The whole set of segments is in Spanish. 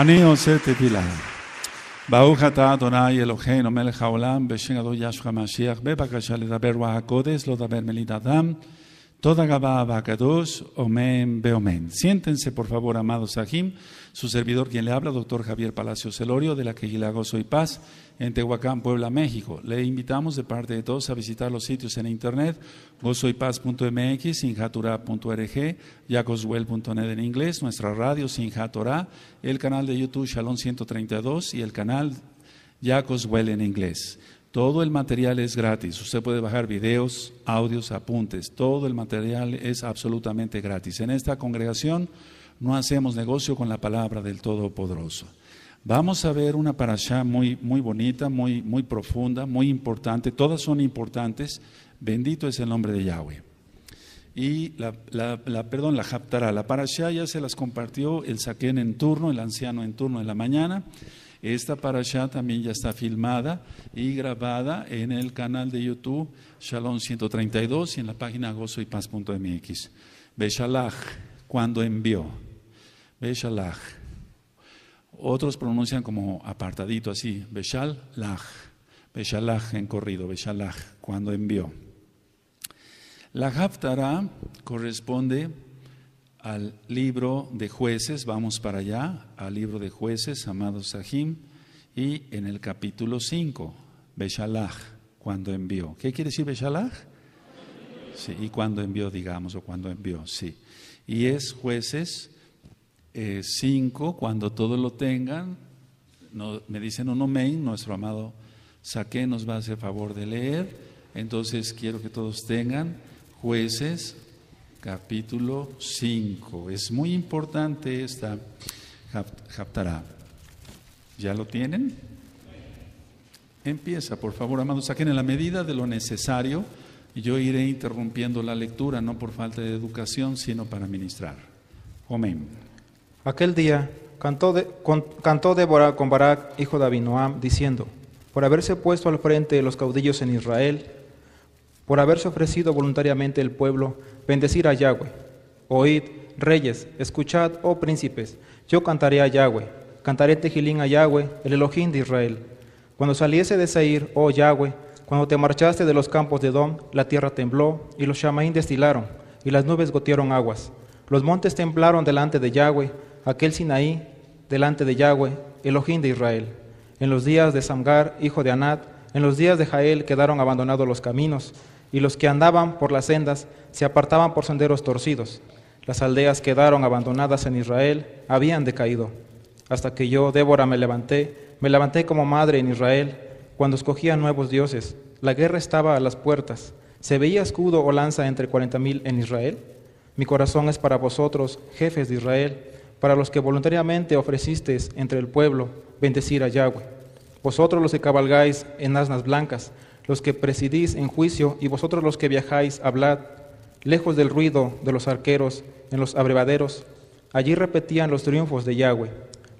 אני עושה תפילה. ברוך אתה אדוני אלוהינו מלך העולם בשם אדוני ישך המשיח בבקשה לדבר רוח הקודש לא לדבר מלידת דם Toda Gabá Omen Beomen. Siéntense, por favor, amados Sahim. Su servidor, quien le habla, doctor Javier Palacio Celorio, de la Quejila Gozo y Paz, en Tehuacán, Puebla, México. Le invitamos de parte de todos a visitar los sitios en internet gozoypaz.mx, sinjatura.org, yacoswell.net en inglés, nuestra radio Sinjatora, el canal de YouTube Shalom 132 y el canal Yacoswell en inglés. Todo el material es gratis. Usted puede bajar videos, audios, apuntes. Todo el material es absolutamente gratis. En esta congregación no hacemos negocio con la palabra del Todopoderoso. Vamos a ver una parashá muy, muy bonita, muy, muy profunda, muy importante. Todas son importantes. Bendito es el nombre de Yahweh. Y la, la, perdón, la Japtará. La parashá ya se las compartió el Saquén en turno, el anciano en turno en la mañana. Esta parasha también ya está filmada y grabada en el canal de YouTube Shalom 132 y en la página gozoypaz.mx. Beshalach, cuando envió. Beshalach. Otros pronuncian como apartadito así, Beshalach. Beshalach en corrido, Beshalach, cuando envió. La haftara corresponde al libro de jueces, vamos para allá, al libro de jueces, Amado Sahim, y en el capítulo 5, Beshalach, cuando envió. ¿Qué quiere decir Beshalach? Sí, y cuando envió, digamos, o cuando envió, sí. Y es jueces 5, eh, cuando todos lo tengan, no, me dicen un omen, nuestro amado Saque nos va a hacer favor de leer, entonces quiero que todos tengan jueces capítulo 5. Es muy importante esta Haftará. ¿Ya lo tienen? Empieza, por favor, amados, saquen en la medida de lo necesario. y Yo iré interrumpiendo la lectura, no por falta de educación, sino para ministrar. Amén. Aquel día cantó, de, con, cantó Débora con Barak, hijo de Abinoam, diciendo, por haberse puesto al frente de los caudillos en Israel, por haberse ofrecido voluntariamente el pueblo, bendecir a Yahweh. Oíd, reyes, escuchad, oh príncipes, yo cantaré a Yahweh, cantaré Tejilín a Yahweh, el Elohim de Israel. Cuando saliese de Seir, oh Yahweh, cuando te marchaste de los campos de Dom, la tierra tembló, y los Shamaín destilaron, y las nubes gotearon aguas. Los montes temblaron delante de Yahweh, aquel Sinaí, delante de Yahweh, Elohim de Israel. En los días de Samgar, hijo de Anat, en los días de Jael quedaron abandonados los caminos, y los que andaban por las sendas se apartaban por senderos torcidos. Las aldeas quedaron abandonadas en Israel, habían decaído. Hasta que yo, Débora, me levanté, me levanté como madre en Israel, cuando escogía nuevos dioses. La guerra estaba a las puertas. ¿Se veía escudo o lanza entre cuarenta mil en Israel? Mi corazón es para vosotros, jefes de Israel, para los que voluntariamente ofrecisteis entre el pueblo bendecir a Yahweh. Vosotros los que cabalgáis en asnas blancas, los que presidís en juicio y vosotros los que viajáis, hablad, lejos del ruido de los arqueros en los abrevaderos. Allí repetían los triunfos de Yahweh,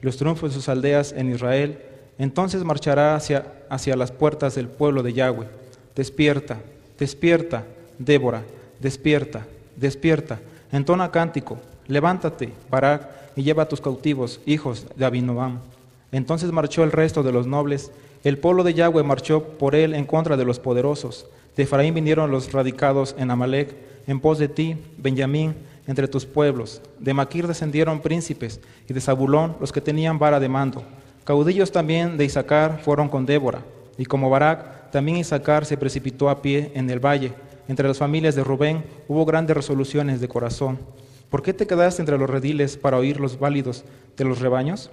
los triunfos de sus aldeas en Israel. Entonces marchará hacia, hacia las puertas del pueblo de Yahweh. Despierta, despierta, Débora, despierta, despierta. Entona cántico, levántate, Barak, y lleva a tus cautivos, hijos de Abinoam. Entonces marchó el resto de los nobles el pueblo de Yahweh marchó por él en contra de los poderosos. De Efraín vinieron los radicados en Amalek, en pos de ti, Benjamín, entre tus pueblos. De Maquir descendieron príncipes, y de Zabulón los que tenían vara de mando. Caudillos también de Isaacar fueron con Débora, y como Barak, también Isaacar se precipitó a pie en el valle. Entre las familias de Rubén hubo grandes resoluciones de corazón. ¿Por qué te quedaste entre los rediles para oír los válidos de los rebaños?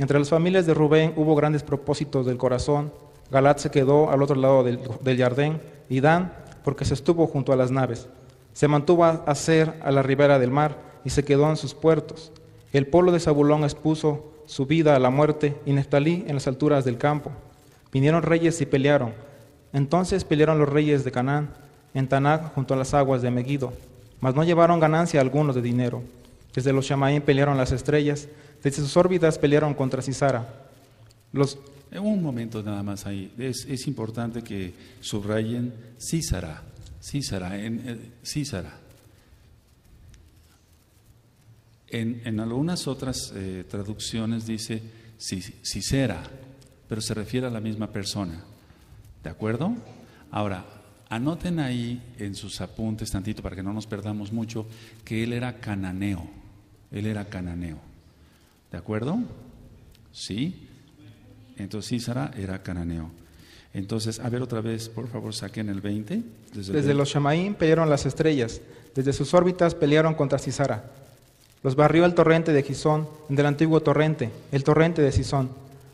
Entre las familias de Rubén hubo grandes propósitos del corazón. Galat se quedó al otro lado del, jardín y Dan porque se estuvo junto a las naves. Se mantuvo a hacer a la ribera del mar y se quedó en sus puertos. El pueblo de Zabulón expuso su vida a la muerte y Neftalí en las alturas del campo. Vinieron reyes y pelearon. Entonces pelearon los reyes de Canaán en Tanac junto a las aguas de Megiddo, mas no llevaron ganancia algunos de dinero. Desde los Shamaín pelearon las estrellas desde sus órbitas pelearon contra Cisara. Un momento nada más ahí. Es, importante que subrayen Cisara. Cisara, en, eh, En, algunas otras eh, traducciones dice Cisera, pero se refiere a la misma persona. ¿De acuerdo? Ahora, anoten ahí en sus apuntes tantito para que no nos perdamos mucho que él era cananeo. Él era cananeo. ¿De acuerdo? ¿Sí? Entonces Cisara era cananeo. Entonces, a ver otra vez, por favor, saquen el 20. Desde, los Shamaín pelearon las estrellas, desde sus órbitas pelearon contra Cisara. Los barrió el torrente de Gisón, del antiguo torrente, el torrente de Sisón.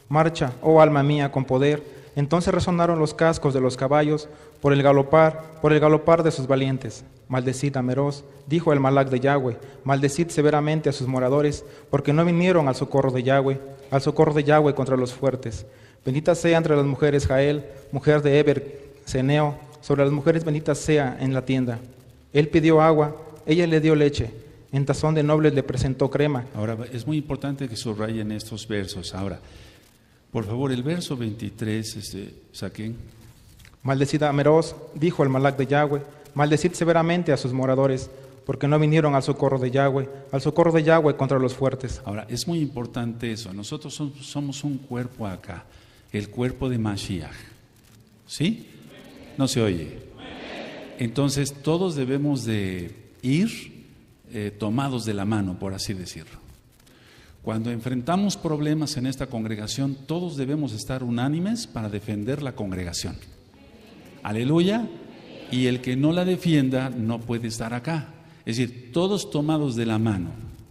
Marcha, oh alma mía, con poder, entonces resonaron los cascos de los caballos por el galopar, por el galopar de sus valientes. Maldecid a Meroz, dijo el Malac de Yahweh, maldecid severamente a sus moradores, porque no vinieron al socorro de Yahweh, al socorro de Yahweh contra los fuertes. Bendita sea entre las mujeres Jael, mujer de Eber, Ceneo, sobre las mujeres bendita sea en la tienda. Él pidió agua, ella le dio leche, en tazón de nobles le presentó crema. Ahora, es muy importante que subrayen estos versos. Ahora, por favor, el verso 23, este, saquen. Maldecid a Meroz, dijo el Malac de Yahweh, maldecid severamente a sus moradores, porque no vinieron al socorro de Yahweh, al socorro de Yahweh contra los fuertes. Ahora, es muy importante eso. Nosotros somos un cuerpo acá, el cuerpo de Mashiach. ¿Sí? No se oye. Entonces, todos debemos de ir eh, tomados de la mano, por así decirlo. Cuando enfrentamos problemas en esta congregación, todos debemos estar unánimes para defender la congregación. Aleluya. Y el que no la defienda no puede estar acá. Es decir, todos tomados de la mano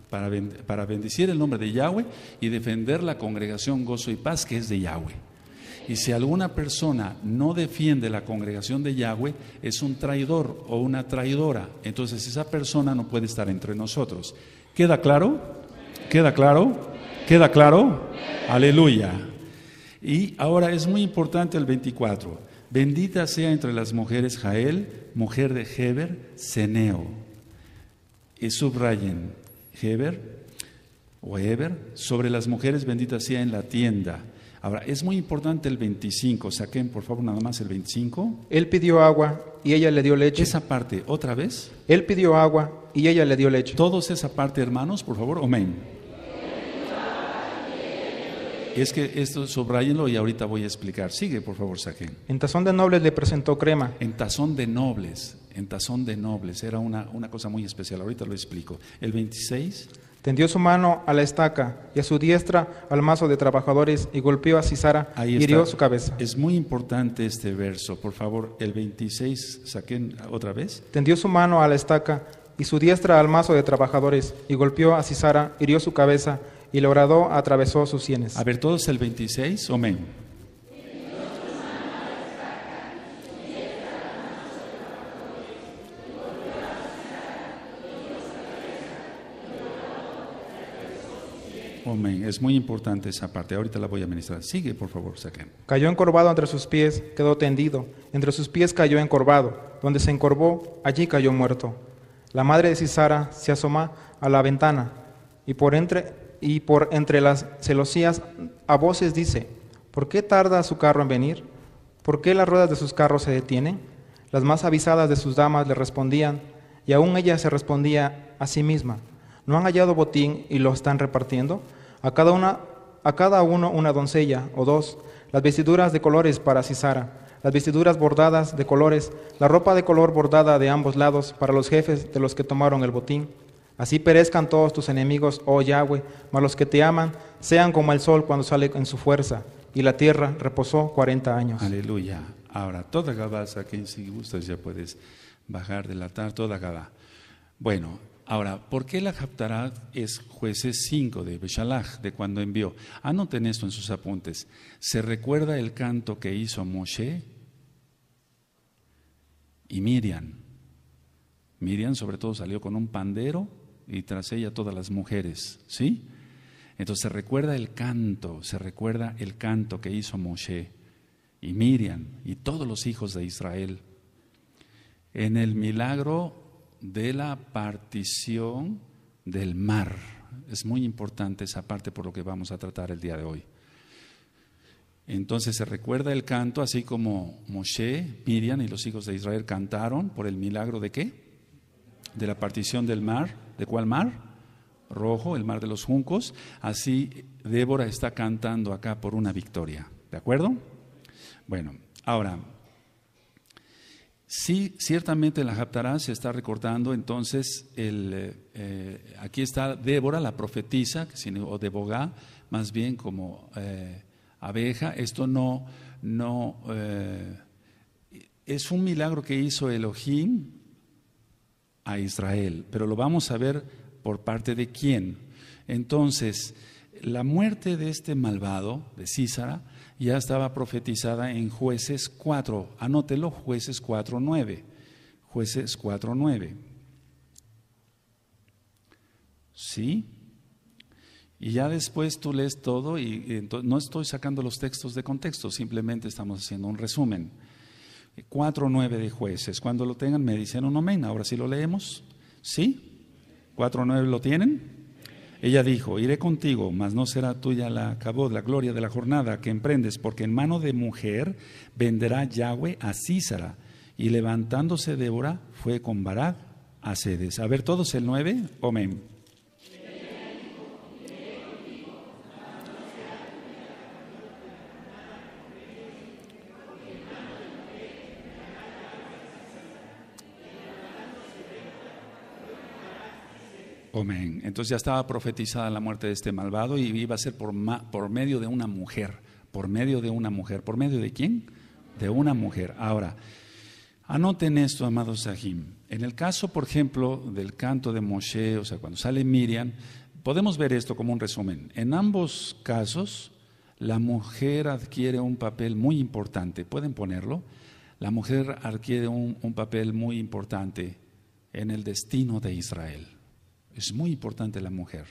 para, para bendecir el nombre de Yahweh y defender la congregación gozo y paz que es de Yahweh. Y si alguna persona no defiende la congregación de Yahweh, es un traidor o una traidora. Entonces esa persona no puede estar entre nosotros. ¿Queda claro? ¿Queda claro? ¿Queda claro? Aleluya. Y ahora es muy importante el 24. Bendita sea entre las mujeres Jael, mujer de Heber, Ceneo. Y subrayen Heber o Heber sobre las mujeres bendita sea en la tienda. Ahora, es muy importante el 25. Saquen, por favor, nada más el 25. Él pidió agua y ella le dio leche. Esa parte, otra vez. Él pidió agua y ella le dio leche. Todos esa parte, hermanos, por favor, amén. Es que esto subrayenlo y ahorita voy a explicar. Sigue, por favor, saquen... En tazón de nobles le presentó crema. En tazón de nobles, en tazón de nobles. Era una, una cosa muy especial. Ahorita lo explico. El 26. Tendió su mano a la estaca y a su diestra al mazo de trabajadores y golpeó a Cisara y hirió su cabeza. Es muy importante este verso. Por favor, el 26, saquen otra vez. Tendió su mano a la estaca y su diestra al mazo de trabajadores, y golpeó a Cisara, hirió su cabeza, y logrado atravesó sus sienes. A ver, todos el 26, amén. Amén. Es muy importante esa parte. Ahorita la voy a ministrar. Sigue, por favor, saquen. Cayó encorvado entre sus pies, quedó tendido. Entre sus pies cayó encorvado. Donde se encorvó, allí cayó muerto. La madre de Cisara se asoma a la ventana y por entre, y por entre las celosías a voces dice, ¿por qué tarda su carro en venir? ¿Por qué las ruedas de sus carros se detienen? Las más avisadas de sus damas le respondían, y aún ella se respondía a sí misma, ¿no han hallado botín y lo están repartiendo? A cada, una, a cada uno una doncella o dos, las vestiduras de colores para Cisara las vestiduras bordadas de colores, la ropa de color bordada de ambos lados para los jefes de los que tomaron el botín. Así perezcan todos tus enemigos, oh Yahweh, mas los que te aman sean como el sol cuando sale en su fuerza. Y la tierra reposó 40 años. Aleluya. Ahora, toda Gavaza, que si gustas ya puedes bajar, delatar toda Gabá. Bueno, ahora, ¿por qué la Japtará es jueces 5 de Beshalach, de cuando envió? Anoten esto en sus apuntes. ¿Se recuerda el canto que hizo Moshe? y Miriam. Miriam sobre todo salió con un pandero y tras ella todas las mujeres, ¿sí? Entonces se recuerda el canto, se recuerda el canto que hizo Moshe y Miriam y todos los hijos de Israel en el milagro de la partición del mar. Es muy importante esa parte por lo que vamos a tratar el día de hoy. Entonces se recuerda el canto, así como Moshe, Miriam y los hijos de Israel cantaron por el milagro de qué? De la partición del mar. ¿De cuál mar? Rojo, el mar de los juncos. Así Débora está cantando acá por una victoria. ¿De acuerdo? Bueno, ahora, sí, ciertamente la Japtará se está recordando entonces, el, eh, eh, aquí está Débora, la profetisa, o Debogá, más bien como... Eh, abeja. Esto no, no eh, es un milagro que hizo Elohim a Israel, pero lo vamos a ver por parte de quién. Entonces, la muerte de este malvado, de Císara, ya estaba profetizada en jueces 4. Anótelo, jueces 4.9. Jueces 4.9. ¿Sí? Y ya después tú lees todo y, no estoy sacando los textos de contexto, simplemente estamos haciendo un resumen. Cuatro nueve de jueces, cuando lo tengan me dicen un amén, ahora sí lo leemos. ¿Sí? nueve lo tienen. Ella dijo, iré contigo, mas no será tuya la cabod, la gloria de la jornada que emprendes, porque en mano de mujer venderá Yahweh a Císara. Y levantándose Débora, fue con Barad a Cedes. A ver todos el 9, amén. Entonces ya estaba profetizada la muerte de este malvado y iba a ser por, por medio de una mujer, por medio de una mujer. ¿Por medio de quién? De una mujer. Ahora, anoten esto, amados Sahim. En el caso, por ejemplo, del canto de Moshe, o sea, cuando sale Miriam, podemos ver esto como un resumen. En ambos casos, la mujer adquiere un papel muy importante. ¿Pueden ponerlo? La mujer adquiere un papel muy importante en el destino de Israel. Es muy importante la mujer.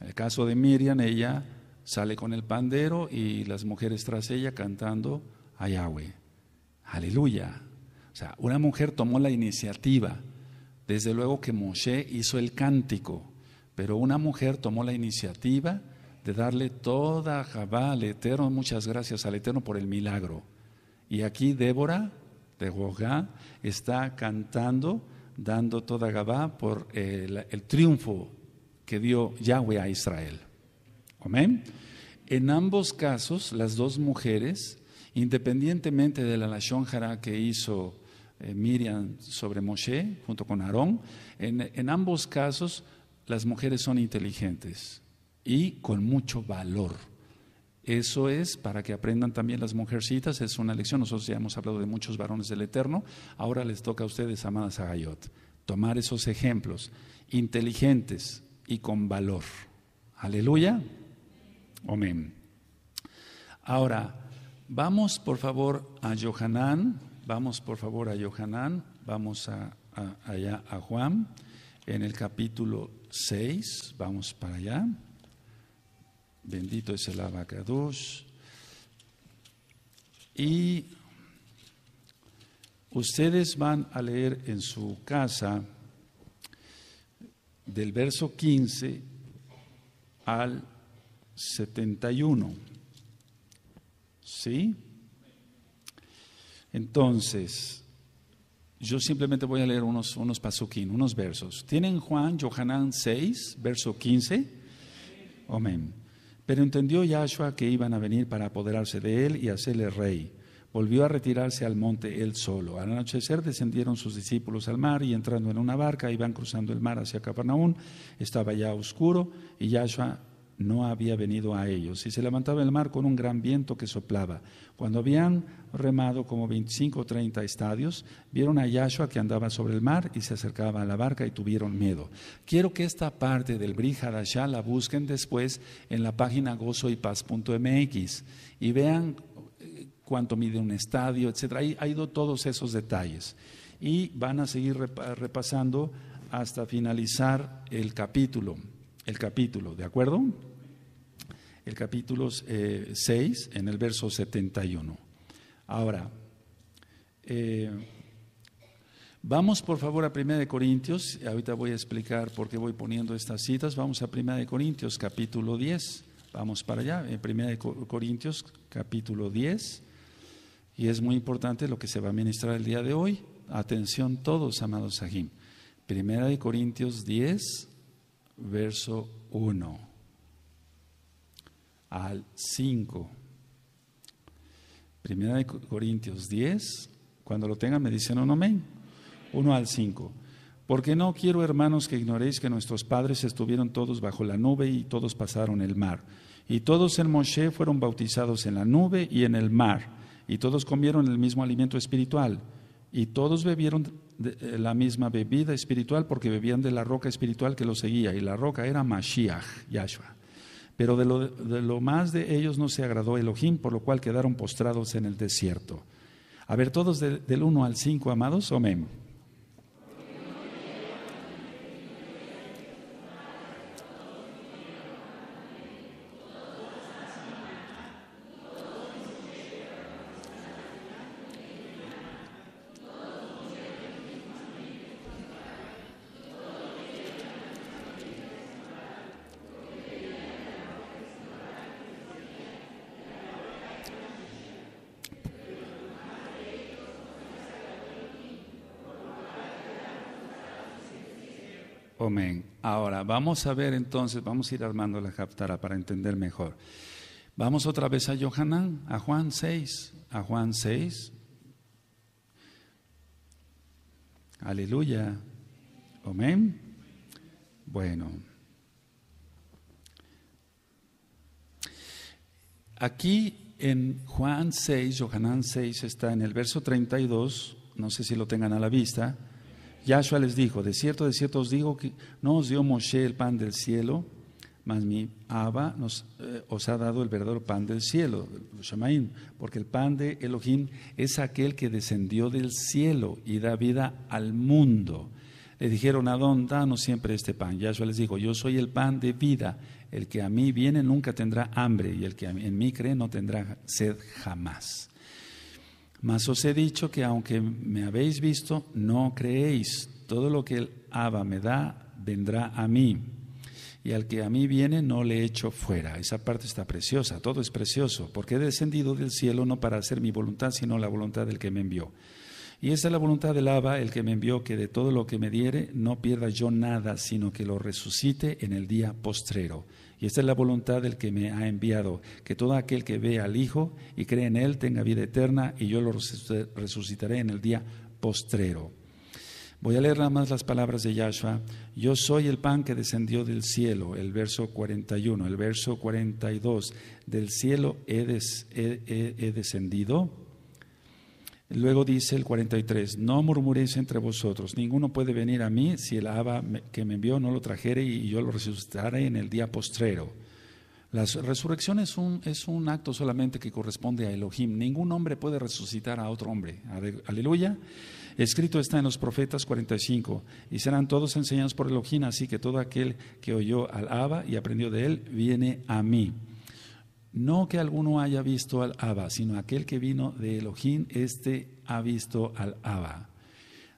En el caso de Miriam, ella sale con el pandero y las mujeres tras ella cantando a Yahweh. Aleluya. O sea, una mujer tomó la iniciativa. Desde luego que Moshe hizo el cántico, pero una mujer tomó la iniciativa de darle toda Jabá al Eterno, muchas gracias al Eterno por el milagro. Y aquí Débora de Gogá está cantando dando toda Gabá por eh, el, triunfo que dio Yahweh a Israel. Amén. En ambos casos, las dos mujeres, independientemente de la Lashon Jara que hizo eh, Miriam sobre Moshe junto con Aarón, en, en ambos casos las mujeres son inteligentes y con mucho valor. Eso es para que aprendan también las mujercitas, es una lección. Nosotros ya hemos hablado de muchos varones del Eterno. Ahora les toca a ustedes, amadas Agayot, tomar esos ejemplos inteligentes y con valor. Aleluya. Amén. Ahora, vamos por favor a Johanán. Vamos por favor a Johanán. Vamos allá a Juan en el capítulo 6. Vamos para allá. Bendito es el 2. Y ustedes van a leer en su casa del verso 15 al 71. ¿Sí? Entonces, yo simplemente voy a leer unos, unos pasuquín, unos versos. ¿Tienen Juan, Johanán 6, verso 15? Amén. Pero entendió Yahshua que iban a venir para apoderarse de él y hacerle rey. Volvió a retirarse al monte él solo. Al anochecer descendieron sus discípulos al mar y entrando en una barca iban cruzando el mar hacia Capernaum. Estaba ya oscuro y Yahshua no había venido a ellos, y se levantaba el mar con un gran viento que soplaba. Cuando habían remado como 25 o 30 estadios, vieron a Yahshua que andaba sobre el mar y se acercaba a la barca y tuvieron miedo. Quiero que esta parte del Brihadashá la busquen después en la página gozoypaz.mx y vean eh, cuánto mide un estadio, etc. Ahí ha ido todos esos detalles. Y van a seguir repasando hasta finalizar el capítulo. El capítulo, ¿de acuerdo? el capítulo 6, eh, en el verso 71. Ahora, eh, vamos por favor a primera de Corintios, ahorita voy a explicar por qué voy poniendo estas citas, vamos a primera de Corintios capítulo 10, vamos para allá, en de Corintios capítulo 10, y es muy importante lo que se va a ministrar el día de hoy. Atención todos, amados Sahim. Primera de Corintios 10, verso 1 al 5. Primera de Corintios 10, cuando lo tengan me dicen un amén. 1 al 5. Porque no quiero, hermanos, que ignoréis que nuestros padres estuvieron todos bajo la nube y todos pasaron el mar. Y todos en Moshe fueron bautizados en la nube y en el mar. Y todos comieron el mismo alimento espiritual. Y todos bebieron eh, la misma bebida espiritual porque bebían de la roca espiritual que los seguía. Y la roca era Mashiach, Yahshua pero de lo, más de ellos no se agradó Elohim, por lo cual quedaron postrados en el desierto. A ver, todos del 1 al 5, amados, amén. Amén. Ahora, vamos a ver entonces, vamos a ir armando la captara para entender mejor. Vamos otra vez a Johanán, a Juan 6, a Juan 6. Aleluya. Amén. Bueno. Aquí en Juan 6, Johanán 6 está en el verso 32, no sé si lo tengan a la vista. Yahshua les dijo, de cierto, de cierto os digo que no os dio Moshe el pan del cielo, mas mi Abba nos, eh, os ha dado el verdadero pan del cielo, Shamaim, porque el pan de Elohim es aquel que descendió del cielo y da vida al mundo. Le dijeron, Adón, danos siempre este pan. Yahshua les dijo, yo soy el pan de vida. El que a mí viene nunca tendrá hambre y el que en mí cree no tendrá sed jamás. Mas os he dicho que aunque me habéis visto, no creéis. Todo lo que el Abba me da, vendrá a mí. Y al que a mí viene, no le echo fuera. Esa parte está preciosa, todo es precioso, porque he descendido del cielo no para hacer mi voluntad, sino la voluntad del que me envió. Y esa es la voluntad del Abba, el que me envió, que de todo lo que me diere, no pierda yo nada, sino que lo resucite en el día postrero. Y esta es la voluntad del que me ha enviado, que todo aquel que ve al Hijo y cree en Él tenga vida eterna y yo lo resucitaré en el día postrero. Voy a leer nada más las palabras de Yahshua. Yo soy el pan que descendió del cielo, el verso 41, el verso 42. Del cielo he descendido Luego dice el 43, no murmuréis entre vosotros, ninguno puede venir a mí si el Abba que me envió no lo trajere y yo lo resucitaré en el día postrero. La resurrección es un, es un acto solamente que corresponde a Elohim. Ningún hombre puede resucitar a otro hombre. Aleluya. Escrito está en los profetas 45, y serán todos enseñados por Elohim, así que todo aquel que oyó al Abba y aprendió de él, viene a mí. No que alguno haya visto al Abba, sino aquel que vino de Elohim, este ha visto al Abba.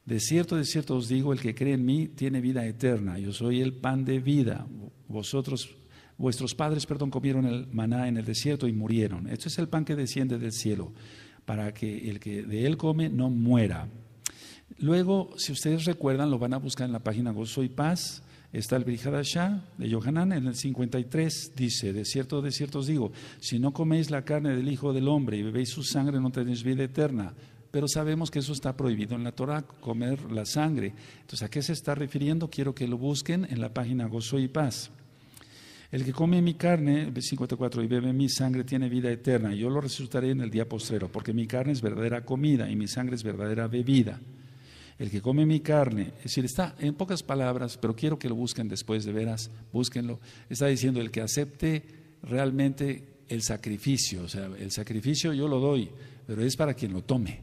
De cierto, de cierto os digo, el que cree en mí tiene vida eterna. Yo soy el pan de vida. Vosotros, vuestros padres, perdón, comieron el maná en el desierto y murieron. Esto es el pan que desciende del cielo, para que el que de él come no muera. Luego, si ustedes recuerdan, lo van a buscar en la página Gozo y Paz. Está el Brihadashah de Yohanan en el 53, dice, de cierto, de cierto os digo, si no coméis la carne del Hijo del Hombre y bebéis su sangre, no tenéis vida eterna. Pero sabemos que eso está prohibido en la Torah, comer la sangre. Entonces, ¿a qué se está refiriendo? Quiero que lo busquen en la página Gozo y Paz. El que come mi carne, 54, y bebe mi sangre tiene vida eterna. Yo lo resucitaré en el día postrero, porque mi carne es verdadera comida y mi sangre es verdadera bebida. El que come mi carne, es decir, está en pocas palabras, pero quiero que lo busquen después de veras, búsquenlo. Está diciendo, el que acepte realmente el sacrificio, o sea, el sacrificio yo lo doy, pero es para quien lo tome,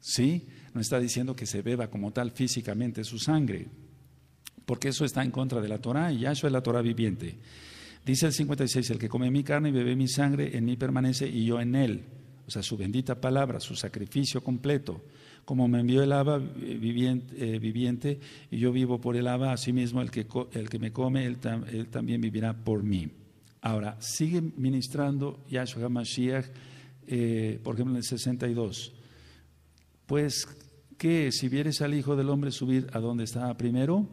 ¿sí? No está diciendo que se beba como tal físicamente su sangre, porque eso está en contra de la Torah y Yahshua es la Torah viviente. Dice el 56, el que come mi carne y bebe mi sangre, en mí permanece y yo en él o sea, su bendita palabra, su sacrificio completo. Como me envió el Abba eh, viviente, y yo vivo por el Abba, asimismo el que, el que me come, él, también vivirá por mí. Ahora, sigue ministrando Yahshua Mashiach, eh, por ejemplo, en el 62. Pues ¿qué? si vieres al Hijo del Hombre subir a donde estaba primero,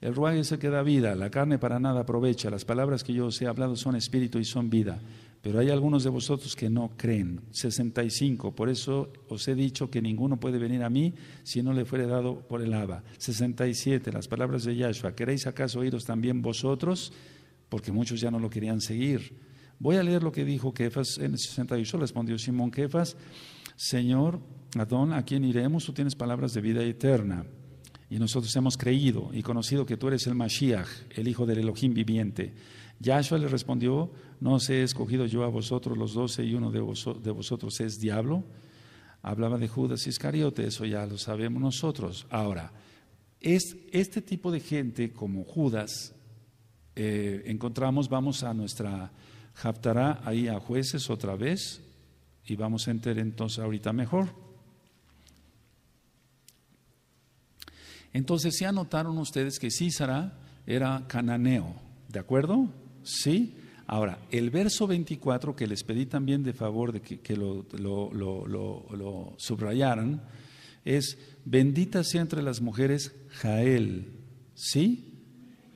el ruaje se queda vida, la carne para nada aprovecha, las palabras que yo os he hablado son espíritu y son vida pero hay algunos de vosotros que no creen. 65, por eso os he dicho que ninguno puede venir a mí si no le fuere dado por el Abba. 67, las palabras de Yahshua, ¿queréis acaso oíros también vosotros? Porque muchos ya no lo querían seguir. Voy a leer lo que dijo Kefas en el 68, respondió Simón Kefas, Señor Adón, ¿a quién iremos? Tú tienes palabras de vida eterna. Y nosotros hemos creído y conocido que tú eres el Mashiach, el Hijo del Elohim viviente. Yahshua le respondió, no os he escogido yo a vosotros los doce y uno de, vosotros es diablo. Hablaba de Judas Iscariote, eso ya lo sabemos nosotros. Ahora, es este tipo de gente como Judas, eh, encontramos, vamos a nuestra Haftará, ahí a jueces otra vez, y vamos a entender entonces ahorita mejor. Entonces, si anotaron ustedes que Císara era cananeo, ¿de acuerdo? ¿sí? Ahora, el verso 24 que les pedí también de favor de que, lo, subrayaran es, bendita sea entre las mujeres Jael, ¿sí?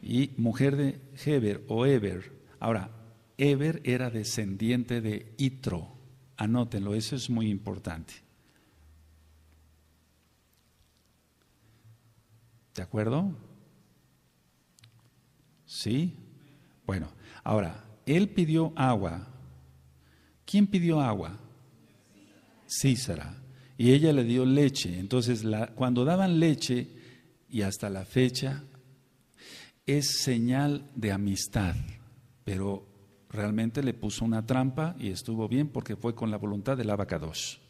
Y mujer de Heber o Eber. Ahora, Eber era descendiente de Itro. Anótenlo, eso es muy importante. ¿De acuerdo? ¿Sí? Bueno. Ahora, él pidió agua. ¿Quién pidió agua? Císara. Y ella le dio leche. Entonces, la, cuando daban leche, y hasta la fecha, es señal de amistad. Pero realmente le puso una trampa y estuvo bien porque fue con la voluntad del abacados.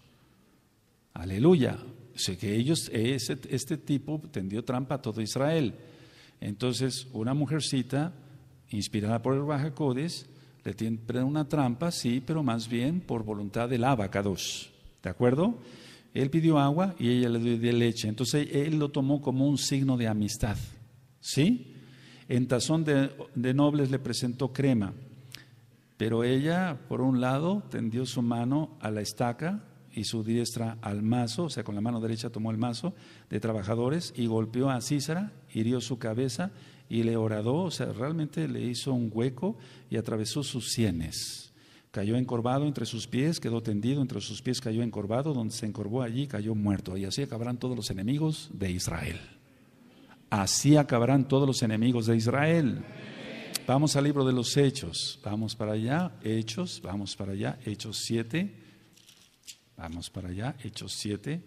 Aleluya. Sé que ellos, este tipo tendió trampa a todo Israel. Entonces, una mujercita inspirada por el Bajacodes, le tiene una trampa, sí, pero más bien por voluntad del abacados. ¿De acuerdo? Él pidió agua y ella le dio leche. Entonces él lo tomó como un signo de amistad. ¿Sí? En tazón de, nobles le presentó crema. Pero ella, por un lado, tendió su mano a la estaca y su diestra al mazo, o sea, con la mano derecha tomó el mazo de trabajadores y golpeó a Císara, hirió su cabeza y le oradó, o sea, realmente le hizo un hueco y atravesó sus sienes. Cayó encorvado entre sus pies, quedó tendido, entre sus pies cayó encorvado, donde se encorvó allí cayó muerto. Y así acabarán todos los enemigos de Israel. Así acabarán todos los enemigos de Israel. Vamos al libro de los Hechos. Vamos para allá, Hechos, vamos para allá, Hechos 7. Vamos para allá, Hechos 7,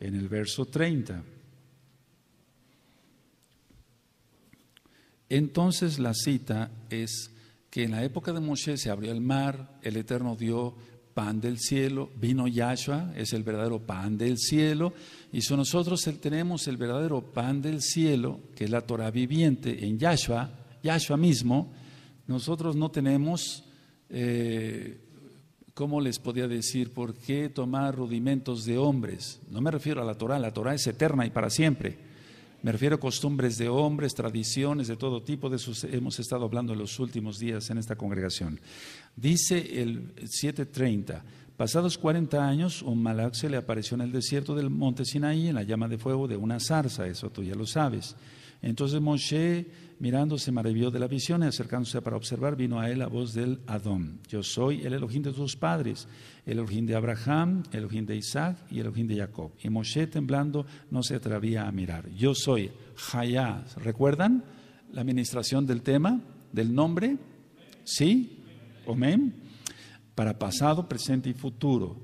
en el verso 30. Entonces la cita es que en la época de Moshe se abrió el mar, el Eterno dio pan del cielo, vino Yahshua, es el verdadero pan del cielo, y si nosotros tenemos el verdadero pan del cielo, que es la Torah viviente en Yahshua, Yahshua mismo, nosotros no tenemos, eh, ¿cómo les podía decir? ¿Por qué tomar rudimentos de hombres? No me refiero a la Torah, la Torah es eterna y para siempre. Me refiero a costumbres de hombres, tradiciones de todo tipo, de eso hemos estado hablando en los últimos días en esta congregación. Dice el 730, Pasados 40 años, un malak le apareció en el desierto del monte Sinaí en la llama de fuego de una zarza, eso tú ya lo sabes. Entonces Moshe Mirándose se maravilló de la visión y acercándose para observar vino a él la voz del Adón. Yo soy el Elohim de tus padres, el Elohim de Abraham, el Elohim de Isaac y el Elohim de Jacob. Y Moshe temblando no se atrevía a mirar. Yo soy Hayá. ¿Recuerdan la administración del tema, del nombre? ¿Sí? ¿Omen? Para pasado, presente y futuro.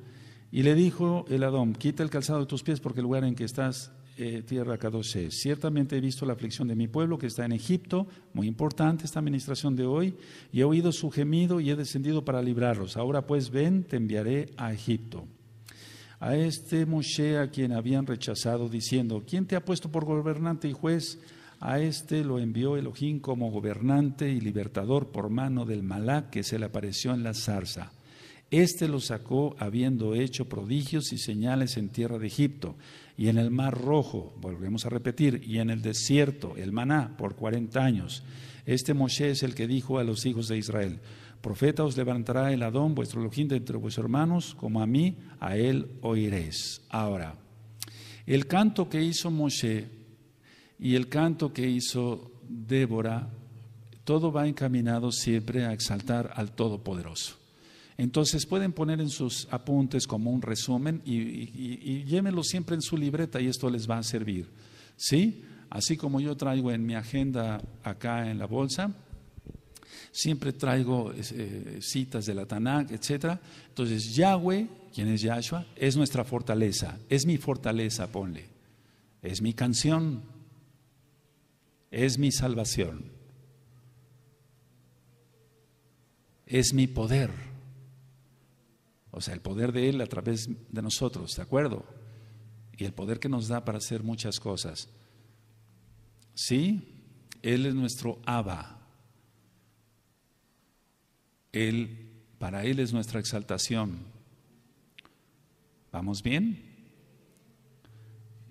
Y le dijo el Adón, quita el calzado de tus pies porque el lugar en que estás eh, tierra k e. Ciertamente he visto la aflicción de mi pueblo que está en Egipto, muy importante esta administración de hoy, y he oído su gemido y he descendido para librarlos. Ahora pues ven, te enviaré a Egipto. A este Moshe a quien habían rechazado, diciendo, ¿quién te ha puesto por gobernante y juez? A este lo envió Elohim como gobernante y libertador por mano del Malá que se le apareció en la zarza. Este lo sacó habiendo hecho prodigios y señales en tierra de Egipto y en el Mar Rojo, volvemos a repetir, y en el desierto, el maná, por 40 años. Este Moshe es el que dijo a los hijos de Israel, profeta os levantará el Adón, vuestro Elohim, de entre vuestros hermanos, como a mí, a él oiréis. Ahora, el canto que hizo Moshe y el canto que hizo Débora, todo va encaminado siempre a exaltar al Todopoderoso. Entonces pueden poner en sus apuntes como un resumen y, y, siempre en su libreta y esto les va a servir. ¿Sí? Así como yo traigo en mi agenda acá en la bolsa, siempre traigo eh, citas de la Tanakh, etc. Entonces Yahweh, quien es Yahshua, es nuestra fortaleza, es mi fortaleza, ponle, es mi canción, es mi salvación, es mi poder o sea, el poder de Él a través de nosotros, ¿de acuerdo? Y el poder que nos da para hacer muchas cosas. ¿Sí? Él es nuestro Abba. Él, para Él es nuestra exaltación. ¿Vamos bien?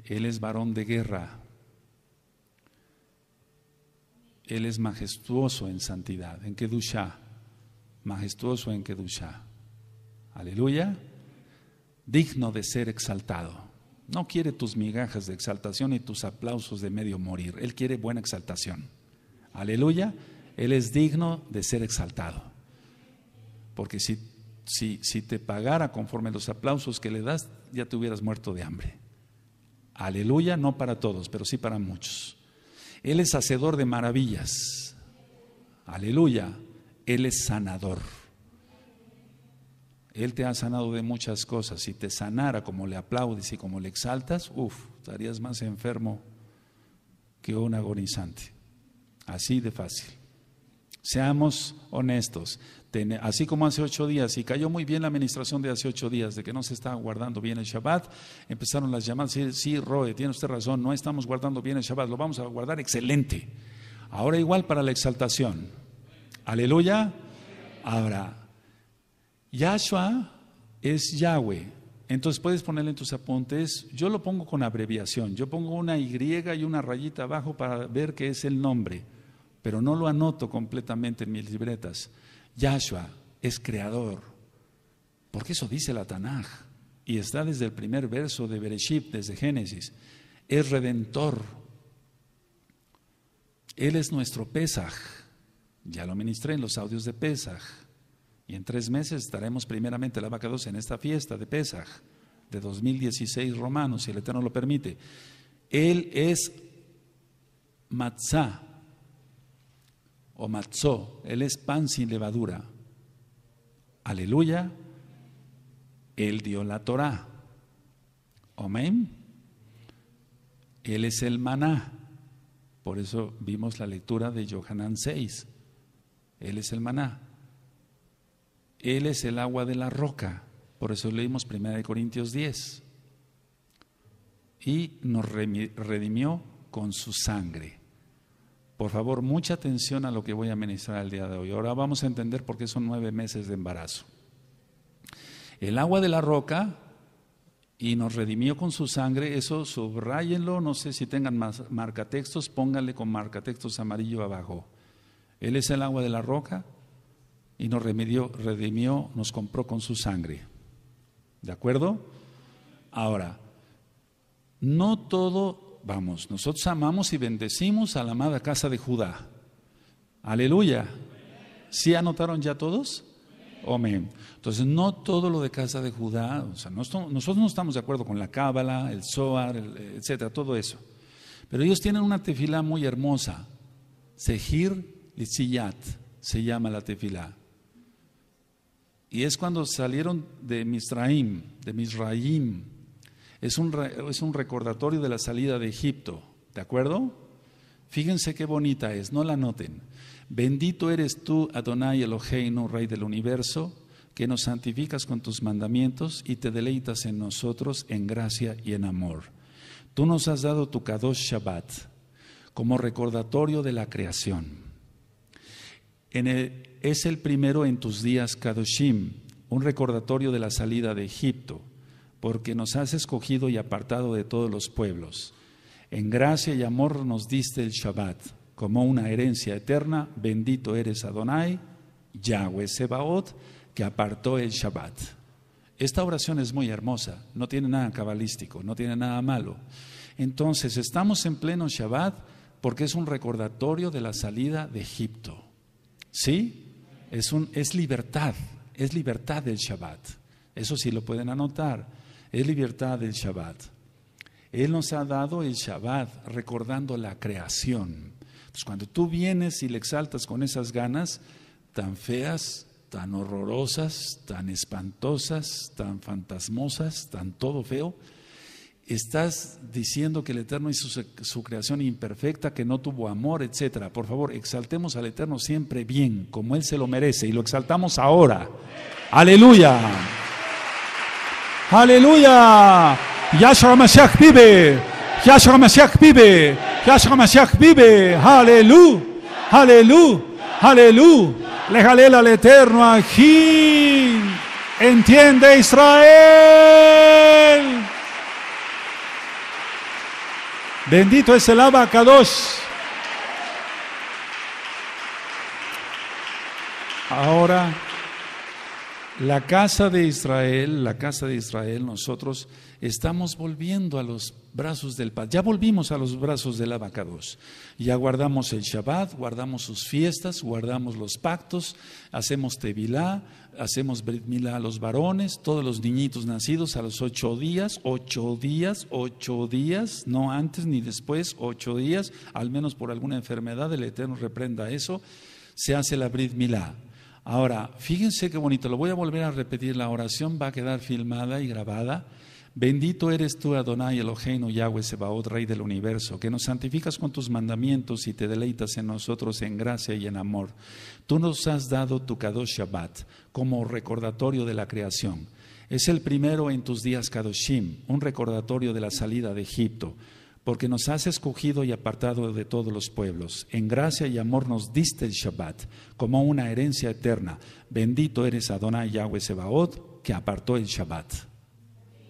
Él es varón de guerra. Él es majestuoso en santidad, en Kedusha. Majestuoso en Kedusha aleluya, digno de ser exaltado. No quiere tus migajas de exaltación y tus aplausos de medio morir. Él quiere buena exaltación. Aleluya. Él es digno de ser exaltado. Porque si, si te pagara conforme los aplausos que le das, ya te hubieras muerto de hambre. Aleluya, no para todos, pero sí para muchos. Él es hacedor de maravillas. Aleluya. Él es sanador. Él te ha sanado de muchas cosas. Si te sanara como le aplaudes y como le exaltas, uff, estarías más enfermo que un agonizante. Así de fácil. Seamos honestos. Así como hace ocho días, y cayó muy bien la administración de hace ocho días, de que no se estaba guardando bien el Shabbat, empezaron las llamadas, sí, sí, Roe, tiene usted razón, no estamos guardando bien el Shabbat, lo vamos a guardar excelente. Ahora igual para la exaltación. Aleluya. Ahora, Yahshua es Yahweh. Entonces puedes ponerle en tus apuntes, yo lo pongo con abreviación, yo pongo una Y y una rayita abajo para ver que es el nombre, pero no lo anoto completamente en mis libretas. Yahshua es creador, porque eso dice la Tanaj, y está desde el primer verso de Bereshit, desde Génesis. Es redentor, Él es nuestro Pesaj, ya lo ministré en los audios de Pesaj y en tres meses estaremos primeramente la vaca en esta fiesta de Pesaj de 2016 romanos, si el Eterno lo permite. Él es matzá o matzó, él es pan sin levadura. Aleluya, él dio la Torah. Amén. Él es el maná. Por eso vimos la lectura de Johanan 6. Él es el maná. Él es el agua de la roca, por eso leímos 1 Corintios 10. Y nos redimió con su sangre. Por favor, mucha atención a lo que voy a ministrar el día de hoy. Ahora vamos a entender por qué son nueve meses de embarazo. El agua de la roca y nos redimió con su sangre, eso subrayenlo, no sé si tengan más marcatextos, pónganle con marcatextos amarillo abajo. Él es el agua de la roca y nos remedió, redimió, nos compró con su sangre. ¿De acuerdo? Ahora, no todo, vamos, nosotros amamos y bendecimos a la amada casa de Judá. Aleluya. ¿Sí anotaron ya todos? Amén. Entonces, no todo lo de casa de Judá, o sea, nosotros no estamos de acuerdo con la Cábala, el Zohar, etcétera, todo eso. Pero ellos tienen una tefilá muy hermosa. Sejir Litziyat se llama la tefilá. Y es cuando salieron de Misraim, de Misraim. Es un, es un recordatorio de la salida de Egipto, ¿de acuerdo? Fíjense qué bonita es, no la noten. Bendito eres tú, Adonai Eloheinu, Rey del universo, que nos santificas con tus mandamientos y te deleitas en nosotros en gracia y en amor. Tú nos has dado tu Kadosh Shabbat como recordatorio de la creación. En el, es el primero en tus días Kadoshim, un recordatorio de la salida de Egipto, porque nos has escogido y apartado de todos los pueblos. En gracia y amor nos diste el Shabbat, como una herencia eterna, bendito eres Adonai, Yahweh Sebaot, que apartó el Shabbat. Esta oración es muy hermosa, no tiene nada cabalístico, no tiene nada malo. Entonces, estamos en pleno Shabbat porque es un recordatorio de la salida de Egipto. ¿Sí? Es, libertad, es libertad del Shabbat. Eso sí lo pueden anotar. Es libertad del Shabbat. Él nos ha dado el Shabbat recordando la creación. Entonces, cuando tú vienes y le exaltas con esas ganas tan feas, tan horrorosas, tan espantosas, tan fantasmosas, tan todo feo, estás diciendo que el Eterno hizo su, creación imperfecta, que no tuvo amor, etcétera. Por favor, exaltemos al Eterno siempre bien, como Él se lo merece, y lo exaltamos ahora. ¡Aleluya! ¡Aleluya! ¡Yashua Mashiach vive! ¡Yashua Mashiach vive! ¡Yashua Mashiach vive! ¡Aleluya! ¡Aleluya! ¡Aleluya! ¡Le al Eterno aquí! ¡Entiende Israel! Bendito es el abacados. Ahora, la casa de Israel, la casa de Israel, nosotros estamos volviendo a los brazos del Padre. Ya volvimos a los brazos del abacados. Ya guardamos el Shabbat, guardamos sus fiestas, guardamos los pactos, hacemos Tevilá, hacemos Brit Milá a los varones, todos los niñitos nacidos a los ocho días, ocho días, ocho días, no antes ni después, ocho días, al menos por alguna enfermedad, el Eterno reprenda eso, se hace la Brit Milá. Ahora, fíjense qué bonito, lo voy a volver a repetir, la oración va a quedar filmada y grabada. Bendito eres tú, Adonai Eloheinu, Yahweh Sebaot, Rey del universo, que nos santificas con tus mandamientos y te deleitas en nosotros en gracia y en amor. Tú nos has dado tu Kadosh Shabbat como recordatorio de la creación. Es el primero en tus días Kadoshim, un recordatorio de la salida de Egipto, porque nos has escogido y apartado de todos los pueblos. En gracia y amor nos diste el Shabbat como una herencia eterna. Bendito eres Adonai Yahweh Sebaot, que apartó el Shabbat.